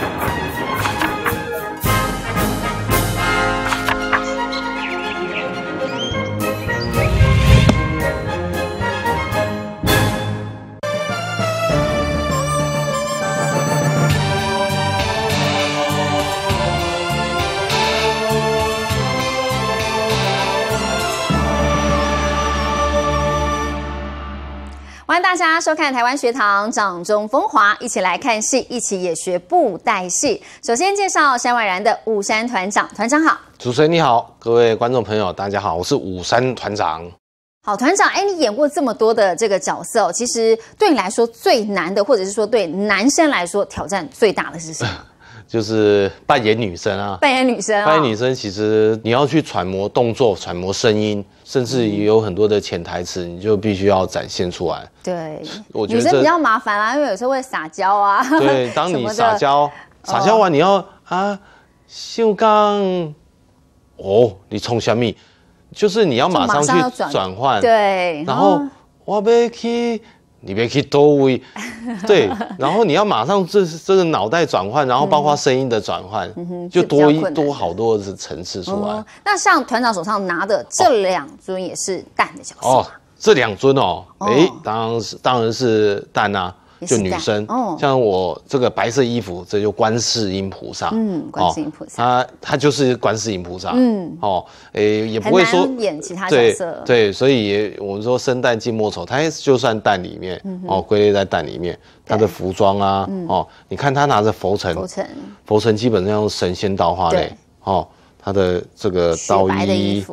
Thank you. 欢迎大家收看《台湾学堂掌中风华》，一起来看戏，一起也学布袋戏。首先介绍山万然的五山团长，团长好，主持人你好，各位观众朋友大家好，我是五山团长。好，团长，哎，你演过这么多的这个角色，其实对你来说最难的，或者是说对男生来说挑战最大的是什么？就是扮演女生啊，扮演女生，扮演女生。其实你要去揣摩动作，揣摩声音，甚至也有很多的潜台词，你就必须要展现出来。对，我觉得比较麻烦啦，因为有时候会撒娇啊。对，当你撒娇，撒娇完你要啊，秀刚，哦，你冲下米，就是你要马上去转换。对，然后我要去。你别去多微，对，然后你要马上这这个脑袋转换，然后包括声音的转换，就多一多好多层次出来。那像团长手上拿的这两尊也是蛋的小哦，这两尊哦，哎，当然是当然是蛋啊。就女生，像我这个白色衣服，这就观世音菩萨。嗯，观世音菩萨，他他就是观世音菩萨。嗯，哦，诶，也不会说演其他角色。对对，所以我们说生旦净末丑，他就算旦里面哦，归类在旦里面。他的服装啊，哦，你看他拿着佛尘。佛尘。佛尘基本上是神仙道化类。哦，他的这个道衣，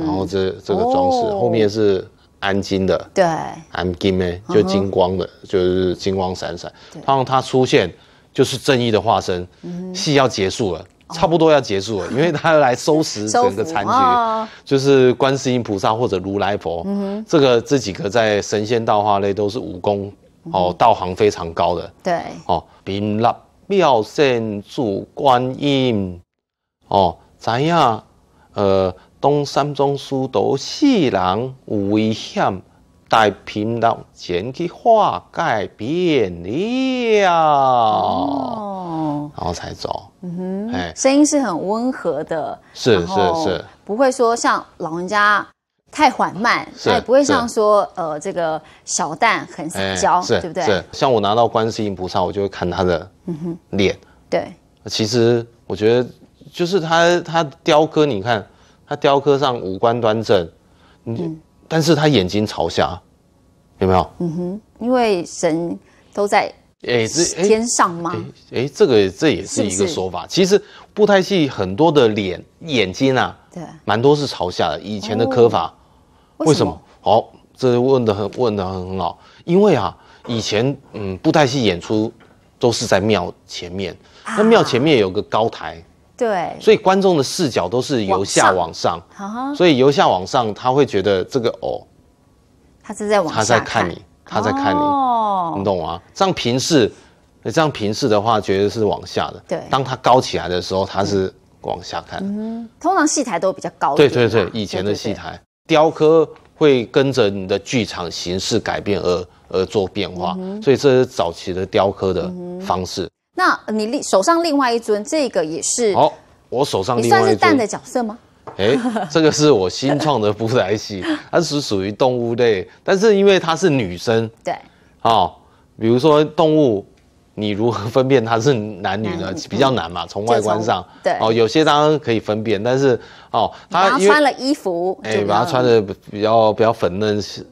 然后这这个装饰后面是。安金的，对，安金呢就金光的，就是金光闪闪。然后他出现，就是正义的化身。戏要结束了，差不多要结束了，因为他要来收拾 整个残局，就是观世音菩萨或者如来佛。这个这几个在神仙道化类都是武功哦，道行非常高的。对，哦，平乐妙圣主观音，哦，怎样，呃。东山中疏导四人有危险，带平路前去化解变了，然后才走。嗯哼，声音是很温和的，是是是，不会说像老人家太缓慢，也不会像说呃这个小蛋很撒娇，对不对？像我拿到观世音菩萨，我就会看他的嗯哼脸。对，其实我觉得就是他他雕刻，你看。雕刻上五官端正，嗯，但是他眼睛朝下，有没有？嗯哼，因为神都在哎天上吗？哎，这个这也是一个说法。其实布袋戏很多的脸眼睛啊，对，蛮多是朝下的。以前的刻法，为什么？好，这问的很问的很好。因为啊，以前嗯布袋戏演出都是在庙前面，那庙前面有个高台。对，所以观众的视角都是由下往上，所以由下往上，他会觉得这个哦，他是在往下，他在看你，他在看你，哦、你懂吗？这样平视，这样平视的话，觉得是往下的。对，当他高起来的时候，他是往下看。嗯，通常戏台都比较高。对对对，以前的戏台雕刻会跟着你的剧场形式改变而而做变化，所以这是早期的雕刻的方式。那你另手上另外一尊，这个也是。哦，我手上。你算是蛋的角色吗？哎，这个是我新创的布莱西，它是属于动物类，但是因为它是女生。对。哦，比如说动物，你如何分辨它是男女呢？比较难嘛，从外观上。对。哦，有些当然可以分辨，但是哦，它因为。穿了衣服。哎，把它穿的比较比较粉嫩是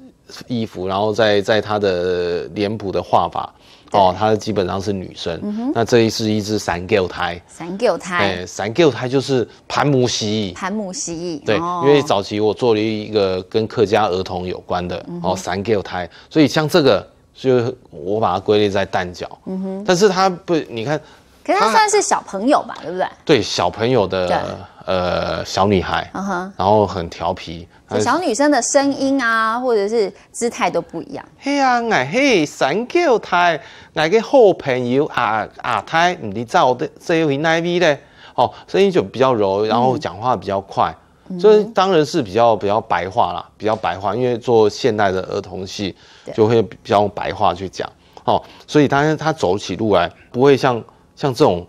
衣服，然后在在它的脸谱的画法。哦，它基本上是女生。那这一是一只三 Gill 胎。三 Gill 胎。哎，三 Gill 胎就是盘母蜥蜴。盘母蜥蜴。对，因为早期我做了一个跟客家儿童有关的哦，三 Gill 胎，所以像这个就我把它归类在蛋角。嗯哼，但是它不，你看。可是他虽是小朋友吧，对不对？对小朋友的呃，小女孩，然后很调皮，小女生的声音啊，或者是姿态都不一样。嘿啊，哎嘿，三九太，哎个好朋友阿阿太，唔是照的声音奈味咧。哦，声音就比较柔，然后讲话比较快，所以当然是比较比较白话啦，比较白话，因为做现代的儿童戏就会比较用白话去讲。哦，所以他他走起路来不会像。像这种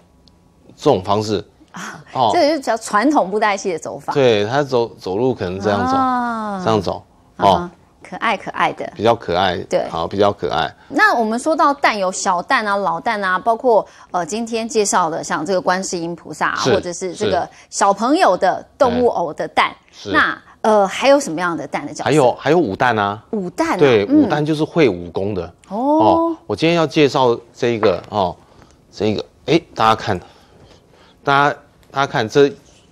这种方式啊，这是就叫传统布袋戏的走法。对他走走路可能这样走，这样走，哦，可爱可爱的，比较可爱，对，好，比较可爱。那我们说到蛋，有小蛋啊、老蛋啊，包括呃今天介绍的像这个观世音菩萨，啊，或者是这个小朋友的动物偶的蛋。那呃还有什么样的蛋的角？还有还有武蛋啊，武蛋，对，武蛋就是会武功的。哦，我今天要介绍这一个哦，这一个。哎，大家看，大家大家看这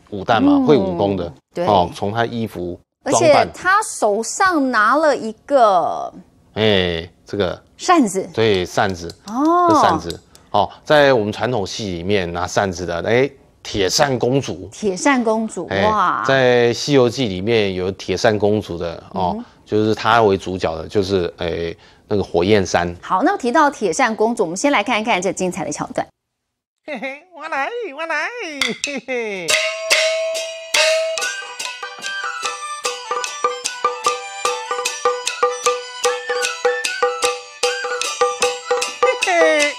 武旦嘛，会武功的对哦。从他衣服，而且他手上拿了一个，哎，这个扇子，对，扇子哦，扇子哦，在我们传统戏里面拿扇子的，哎，铁扇公主，铁扇公主哇，在《西游记》里面有铁扇公主的哦，就是她为主角的，就是诶那个火焰山。好，那么提到铁扇公主，我们先来看一看这精彩的桥段。嘿嘿，我来，我来，嘿嘿。嘿嘿，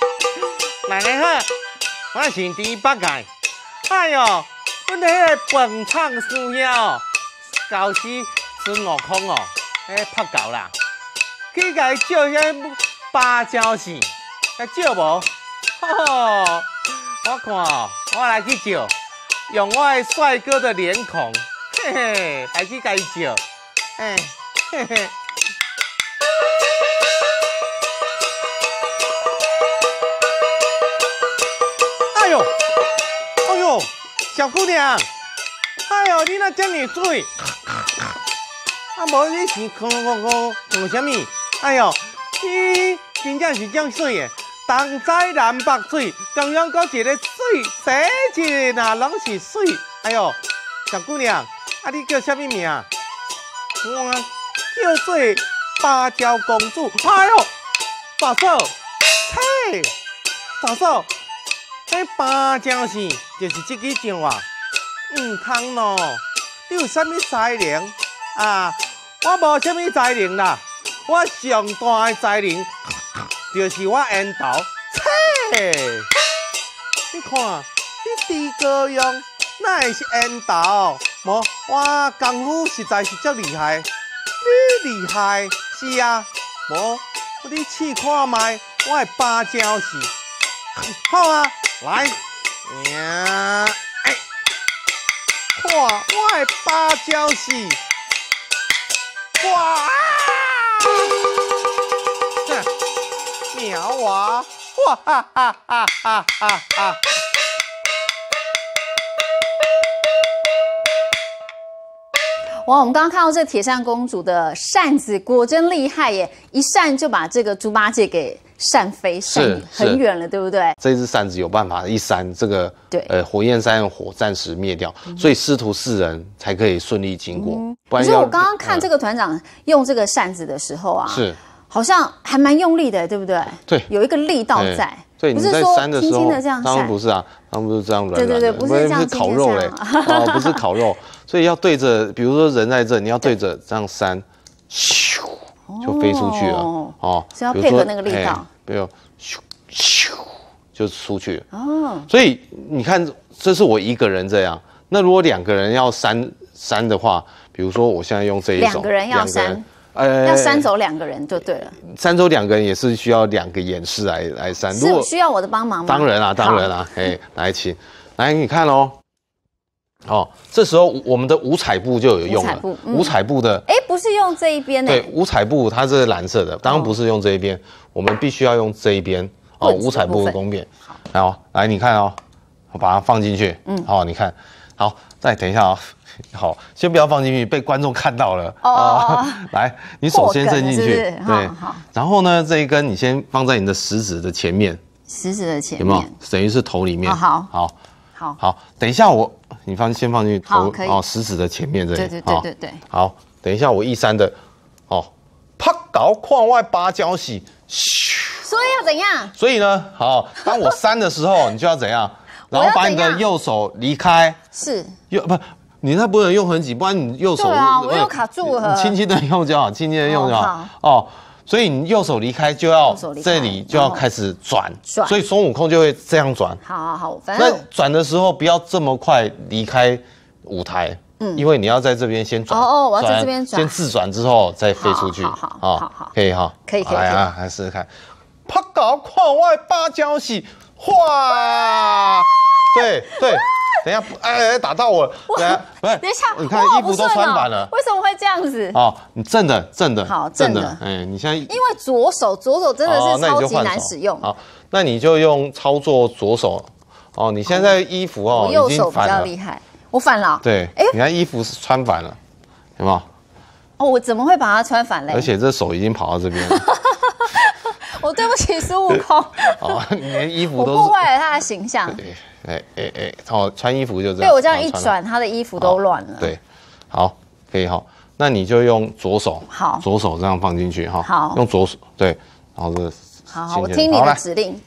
奶奶好，我是猪八戒。哎哟，阮哋迄个棒棒孙悟空哦，搞死孙悟空哦，迄拍够啦。去伊照些芭蕉扇，还照无？吼吼！我看哦，我来去照，用我个帅哥的脸孔，嘿嘿，来去甲照，哎，嘿嘿。哎呦，哎呦，小姑娘，哎呦，你那这么水，啊，无你是哭哭哭，做啥物？哎呦，你真正是真水诶，东、西、南、北、水，中央搁一个水，洗一呐拢是水。哎呦，小姑娘，啊你叫啥物名？我叫做芭蕉公主。嗨哟，大嫂，切，大嫂，迄芭蕉树就是即个上啊，毋通咯？你有啥物才能？啊，我无啥物才能啦，我上大的才能。就是我缘投，切！你看你猪哥用哪会是缘投？无我功夫实在是足厉害，你厉害是啊？无你试看卖我的芭蕉扇，好啊！来，啊哎，看我的芭蕉扇，哇！鸟哇哇哈哈哈哈哈哇，我们刚刚看到这铁扇公主的扇子，果真厉害耶！一扇就把这个猪八戒给扇飞，扇很远了，对不对？这只扇子有办法一扇这个对呃火焰山的火暂时灭掉，所以师徒四人才可以顺利经过。不是我刚刚看这个团长用这个扇子的时候啊，是。好像还蛮用力的，对不对？对，有一个力道在。对，你是在扇的时候，他然不是啊，他们不是这样软的。对对对，不是这样烤肉嘞，哦，不是烤肉。所以要对着，比如说人在这，你要对着这样扇，咻，就飞出去了。哦，以要配合那个力道。对哦，咻咻就出去。哦，所以你看，这是我一个人这样。那如果两个人要扇扇的话，比如说我现在用这一种，两个人要扇。呃，要删走两个人就对了。删走两个人也是需要两个演示来来删。是需要我的帮忙吗？当然啦，当然啦，哎，来，请来，你看哦，哦，这时候我们的五彩布就有用了。五彩布的，哎，不是用这一边的。对，五彩布它是蓝色的，当然不是用这一边，我们必须要用这一边哦。五彩布的工变。好，来来你看哦，我把它放进去。嗯，好，你看，好，再等一下啊。好，先不要放进去，被观众看到了啊！来，你首先伸进去，对，好。然后呢，这一根你先放在你的食指的前面，食指的前面有没有？等于是头里面，好，好，好，好。等一下，我你放先放进去，头，哦，食指的前面，这里。对对对对对。好，等一下我一三的，哦，啪，搞框外芭蕉戏，咻。所以要怎样？所以呢，好，当我三的时候，你就要怎样？然后把你的右手离开，是，右不？你那不能用很紧，不然你右手对啊，我有卡住。轻轻的用就好，轻轻的用就好。哦，所以你右手离开就要这里就要开始转，所以孙悟空就会这样转。好好好，那转的时候不要这么快离开舞台，嗯，因为你要在这边先转哦，我要在这边转，先自转之后再飞出去。好好好可以哈，可以来啊，来试试看。他搞矿外芭蕉戏，哇！对对。等一下，哎，打到我！对，不 是，一下，你看衣服都穿反了，为什么会这样子？哦，你正的，正的，好，正的，哎，你现在因为左手，左手真的是超级难使用。好，那你就用操作左手。哦，你现在衣服哦右手比较厉害，我反了。对，哎，你看衣服是穿反了，有没有？哦，我怎么会把它穿反嘞？而且这手已经跑到这边了。我对不起孙悟空。好，你连衣服都破坏了他的形象。对。哎哎哎，好，穿衣服就这样。对我这样一转，他的衣服都乱了。对，好，可以哈。那你就用左手，好，左手这样放进去哈。好，用左手，对，然后这。好，我听你的指令。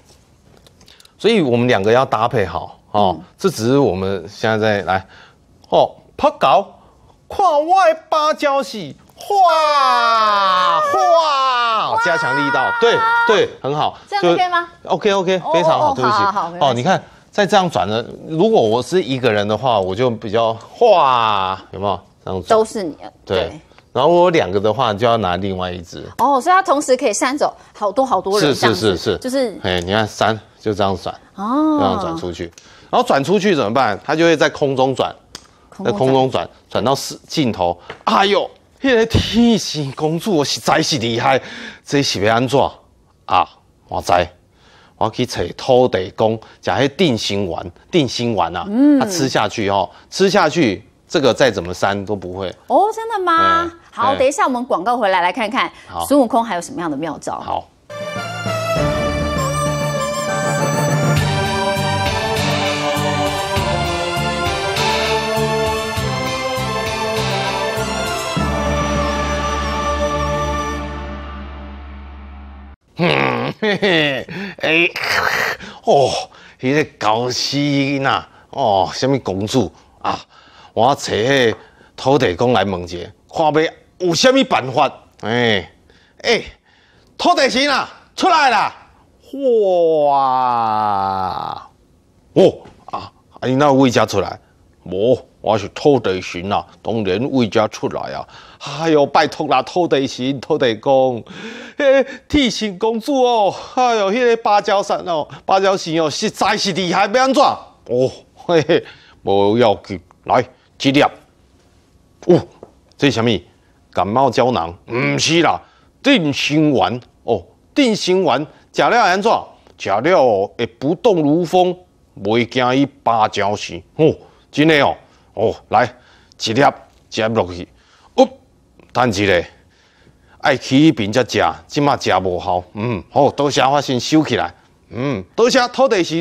所以我们两个要搭配好哦。这只是我们现在来哦，拍高，胯外八脚是，哗哗，加强力道，对对，很好。这样 OK 吗？OK OK，非常好。对不起，哦，你看。再这样转的，如果我是一个人的话，我就比较哇，有没有这样子？都是你啊。对。然后我两个的话，就要拿另外一只。哦，所以它同时可以扇走好多好多人。是是是是。就是，哎，你看扇就这样转，这样转出去，然后转出去怎么办？它就会在空中转，在空中转，转到四镜头，哎呦，天晴公主，我实在是厉害，这是要安怎啊？我知。我可以吃偷地宫，假嘿定心丸，定心丸啊，他吃下去哦，吃下去这个再怎么删都不会。哦，真的吗？好，等一下我们广告回来，来看看孙悟空还有什么样的妙招。好。嘿嘿。哎，哦，迄、咧搞死囡仔，哦，什么公主啊？我找迄土地公来问一下，看要有什么办法？哎，哎，土地神啊，出来啦！哇，哦，啊，你那位家出来？无，我是土地神啊，当然未家出来啊！哎呦，拜托啦，土地神，土地公。嘿，铁心公主哦，哎哟，迄个芭蕉扇哦，芭蕉扇哦，实在是厉害，要安怎？哦，嘿嘿，不要紧，来，一粒。哦，这是啥物？感冒胶囊？毋是啦，定心丸哦。定心丸，食了安怎？食了哦，会不动如风，袂惊伊芭蕉扇。哦，真诶哦。哦，来，一粒，食落去。哦，等一下。爱去一边才吃，这嘛吃无好。嗯，好，多谢发先收起来。嗯，多谢土地神。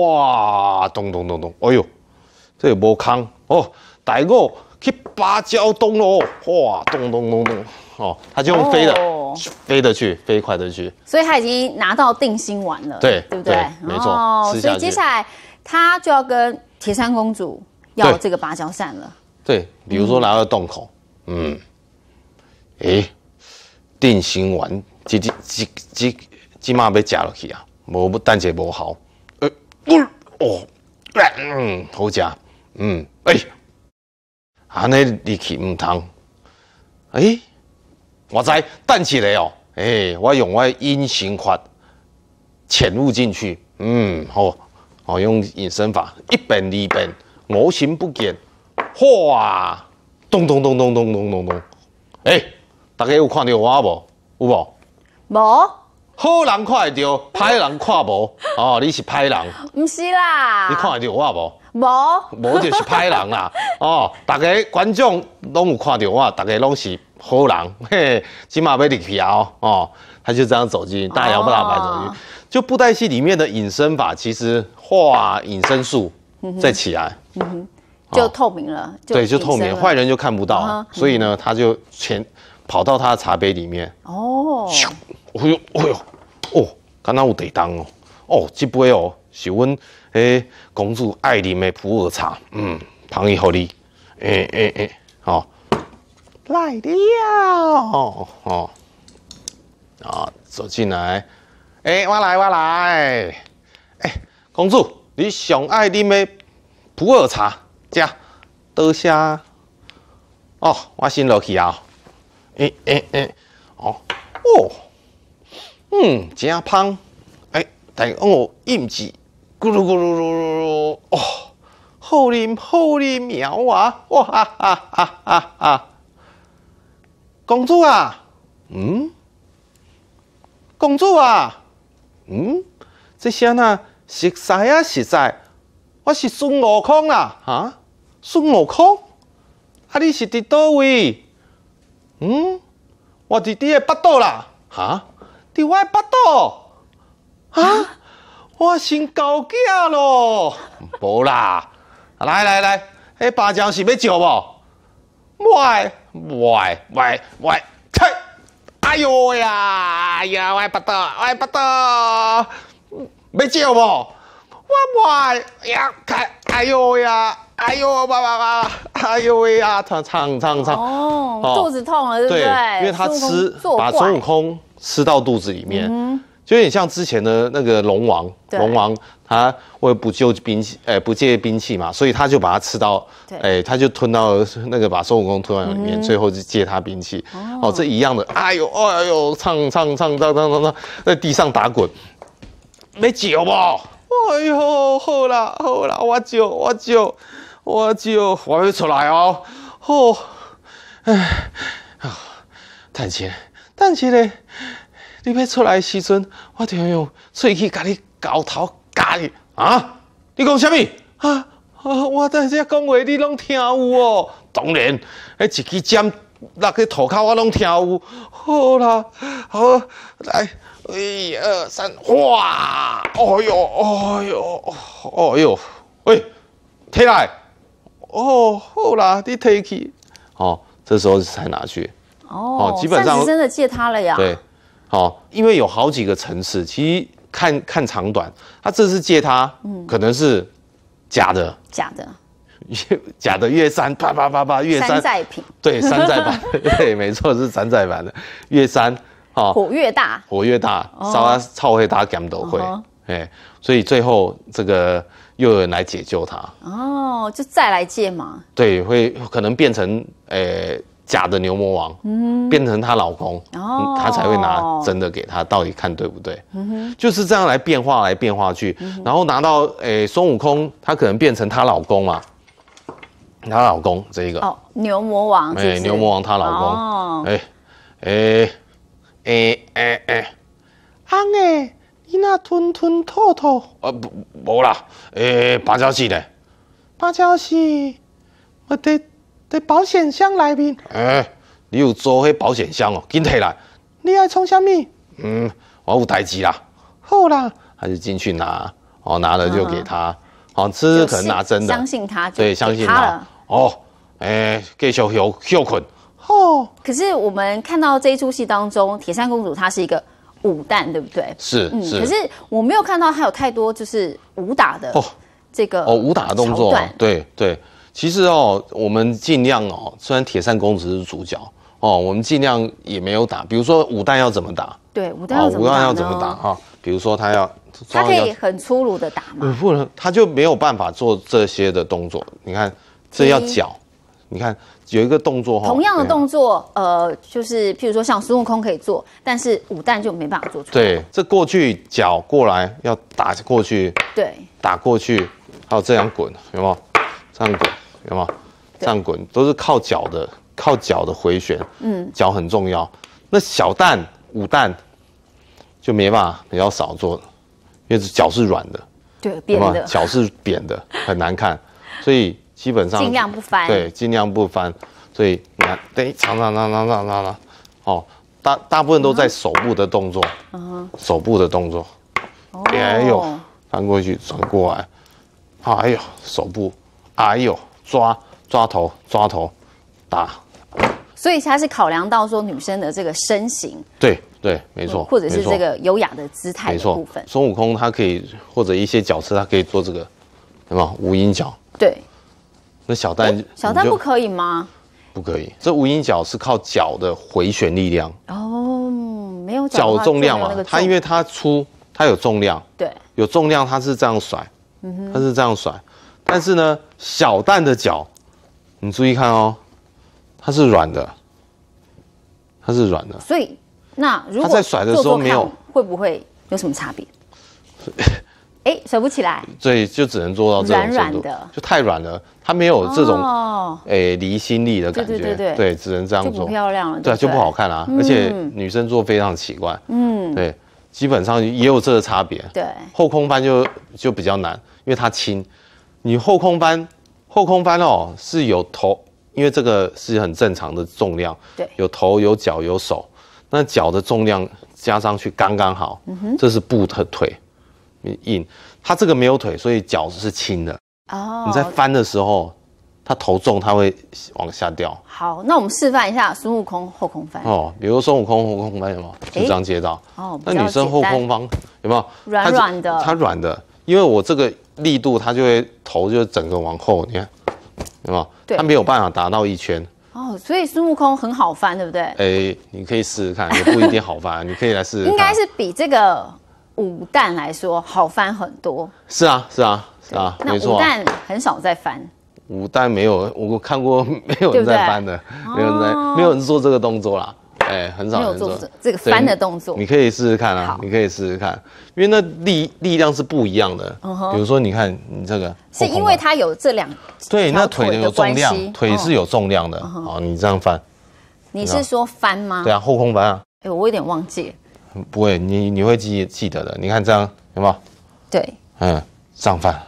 哇，咚咚咚咚，哎呦，这个无空哦，大个去芭蕉洞咯。哇，咚咚咚咚，哦，它就用飞的，飞得去，飞快的去。所以他已经拿到定心丸了。对，对不对？没错。哦，所以接下来他就要跟铁扇公主要这个芭蕉扇了。对，比如说拿到洞口，嗯，诶。定心丸，即即即即即码要食落去啊！无要等者无效。呃，哦，嗯，好食，嗯，哎，安尼力气毋同，哎，我知，等起来哦，哎，我用我隐形法潜入进去，嗯，好，我用隐身法，一本二本，我心不见，哗，咚咚咚咚咚咚咚咚，哎。大家有看到我无？有无？无。好人看得到，歹人看无。哦，你是歹人。唔是啦。你看得到我无？无。无就是歹人啦。哦，大家观众拢有看到我，大家拢是好人。嘿，起码要入去啊？哦，他就这样走进，大摇大摆走进。就布袋戏里面的隐身法，其实画隐身术再起来，嗯哼，就透明了。对，就透明，坏人就看不到。所以呢，他就前。跑到他的茶杯里面哦，咻，哎呦哎呦，哦，刚刚有地动哦，哦，这杯哦是阮诶公主爱啉的普洱茶，嗯，放伊好哩，诶诶诶，好，来了，哦，啊，走进来，诶，我来我来，诶，公主，你上爱啉的普洱茶，加多谢，哦，我先落去啊。诶诶诶，哦哦，嗯，真香！但大我印记，咕噜咕噜噜噜噜！哦，好啉好啉苗啊！哇哈哈哈哈哈公主啊，嗯，公主啊，嗯，这些呢实在啊实在，我是孙悟空啦啊，孙悟空，啊你是伫倒位？嗯，我弟弟的巴肚啦，哈，弟我巴肚，哈，我先搞假咯，无啦，来来来，迄巴掌是要照无？喂喂喂喂，切，哎呦呀，哎呀，我的巴肚，我的巴肚，要照无？哇哇呀！开，哎呦呀，哎呦，爸爸爸，哎呦呀！他唱唱唱哦，肚子痛了，对不对？因为他吃把孙悟空吃到肚子里面，就有点像之前的那个龙王。龙王他为不借兵，器，哎，不借兵器嘛，所以他就把他吃到，哎，他就吞到那个把孙悟空吞到里面，最后就借他兵器。哦，这一样的，哎呦，哎呦，唱唱唱唱唱唱，在地上打滚，没酒吗？哎呦，好啦，好啦，我就我就我就我要出来哦。好，唉，但是，但是呢，你要出来时阵，我就用喙齿甲你搞头夹你啊！你讲什么？啊啊！我在这讲话，你拢听有哦。当然，迄一支针落去涂骹我拢听有。好啦，好，来。一、二、三，哇！哦呦，哦呦，哦呦！喂，提来，哦，好啦，你 take，好，这时候才拿去。哦，基本上真的借他了呀。对，好，因为有好几个层次，其看看长短，他这次借他，嗯，可能是假的，假的，假的越山啪啪啪啪，岳山寨品，对，山寨版，对，没错，是山寨版的越山。哦，火越大，火越大，烧啊超会打，敢都会，哎，所以最后这个又有人来解救他，哦，就再来借嘛，对，会可能变成诶假的牛魔王，嗯，变成她老公，然后他才会拿真的给他，到底看对不对？嗯哼，就是这样来变化来变化去，然后拿到诶孙悟空，他可能变成她老公嘛，她老公这一个哦，牛魔王，哎，牛魔王她老公，哎，哎。诶诶诶，阿妹，你那吞吞吐吐，呃不，无啦，诶，芭蕉时咧，芭蕉时，我伫伫保险箱内面。诶，你有做迄保险箱哦，紧摕来。你爱充虾米，嗯，我有台机啦。好啦，还是进去拿，哦拿了就给他，哦，吃、可能拿真的，相信他，对，相信他，哦，诶，继续休休困。哦，可是我们看到这一出戏当中，铁扇公主她是一个武旦，对不对？是，嗯。可是我没有看到她有太多就是武打的哦，这个哦武打的动作，对对。其实哦，我们尽量哦，虽然铁扇公主是主角哦，我们尽量也没有打，比如说武旦要怎么打？对，武旦啊，武旦要怎么打哦？比如说他要，他可以很粗鲁的打吗？不能，他就没有办法做这些的动作。你看，这要脚。你看有一个动作哈，同样的动作，呃，就是譬如说像孙悟空可以做，但是五旦就没办法做出。对，这过去脚过来要打过去，对，打过去，还有这样滚，有没有？这样滚，有没有？这样滚都是靠脚的，靠脚的回旋，嗯，脚很重要。那小蛋、五旦就没办法，比较少做，因为脚是软的，对，扁的，脚是扁的，很难看，所以。基本上尽量不翻，对，尽量不翻，所以看，得长常、常常、常常、常哦，大大部分都在手部的动作，嗯，手部的动作，哎呦，翻过去转过来，哎呦，手部，哎呦，抓抓头抓头，打，所以他是考量到说女生的这个身形，对对，没错，或者是这个优雅的姿态部分。孙悟空他可以，或者一些角色他可以做这个，什么无影脚，对。小蛋，小蛋不可以吗？不可以。这无影脚是靠脚的回旋力量。哦，没有脚重量嘛？它因为它粗，它有重量。对，有重量，它是这样甩，它是这样甩。但是呢，小蛋的脚，你注意看哦，它是软的，它是软的。所以，那如果在甩的时候没有，会不会有什么差别？哎，甩不起来，所以就只能做到软软的，就太软了，它没有这种哎离心力的感觉，对对对对，只能这样做漂亮了，对，就不好看了，而且女生做非常奇怪，嗯，对，基本上也有这个差别，对，后空翻就就比较难，因为它轻，你后空翻，后空翻哦是有头，因为这个是很正常的重量，对，有头有脚有手，那脚的重量加上去刚刚好，这是步和腿。硬，它这个没有腿，所以脚是轻的哦。你在翻的时候，它头重，它会往下掉。好，那我们示范一下孙悟空后空翻哦。比如孙悟空后空翻有没有？这张接到哦。那女生后空翻有没有？软软的，它软的，因为我这个力度，它就会头就整个往后，你看，有没有？对，它没有办法达到一圈。哦，所以孙悟空很好翻，对不对？哎，你可以试试看，也不一定好翻，你可以来试试。应该是比这个。五弹来说好翻很多，是啊是啊是啊，那五弹很少在翻。五弹没有，我看过 没有人在翻的，没有人在、没有人做这个动作啦，哎，很少人少做这个翻的动作。你可以试试看啊，你可以试试看，因为那力力量是不一样的。比如说，你看你这个是因为它有这两对那腿有重量，腿是有重量的好，你这样翻，你是说翻吗？对啊，后空翻啊。哎，我有点忘记不会，你你会记记得的。你看这样有有？对，嗯，上翻，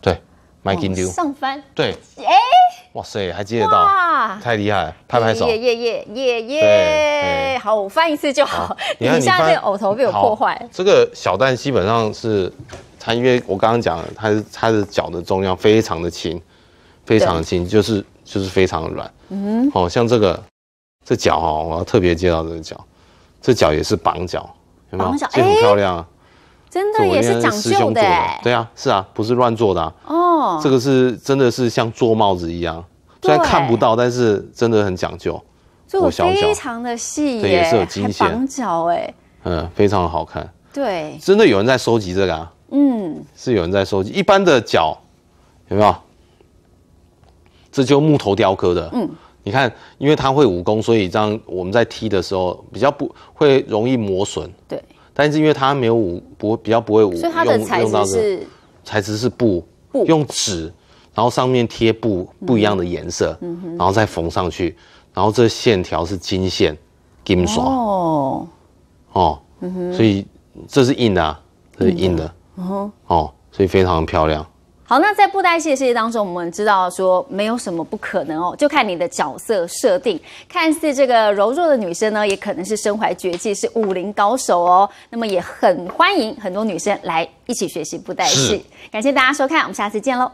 对，making do，上翻，对，哎，哇塞，还记得到，哇，太厉害，拍拍手，耶耶耶耶耶，好，我翻一次就好，你看你，一下就藕头被我破坏。这个小蛋基本上是它，因为我刚刚讲它它它的脚的重量非常的轻，非常轻，就是就是非常软，嗯，好像这个这脚哈，我要特别介到这个脚。这脚也是绑脚，绑脚，哎，很漂亮啊！真的也是讲究的，对啊，是啊，不是乱做的啊。哦，这个是真的是像做帽子一样，虽然看不到，但是真的很讲究。这个非常的细耶，还绑脚哎。嗯，非常好看。对，真的有人在收集这个啊。嗯，是有人在收集。一般的脚有没有？这就木头雕刻的。嗯。你看，因为它会武功，所以这样我们在踢的时候比较不会容易磨损。对。但是因为它没有武，不比较不会武，所以它的材质是材质是布，布用纸，然后上面贴布不一样的颜色，然后再缝上去，然后这线条是金线，金刷哦哦，所以这是硬的，这是硬的哦，所以非常漂亮。好，那在布袋戏的世界当中，我们知道说没有什么不可能哦，就看你的角色设定。看似这个柔弱的女生呢，也可能是身怀绝技，是武林高手哦。那么也很欢迎很多女生来一起学习布袋戏。感谢大家收看，我们下次见喽。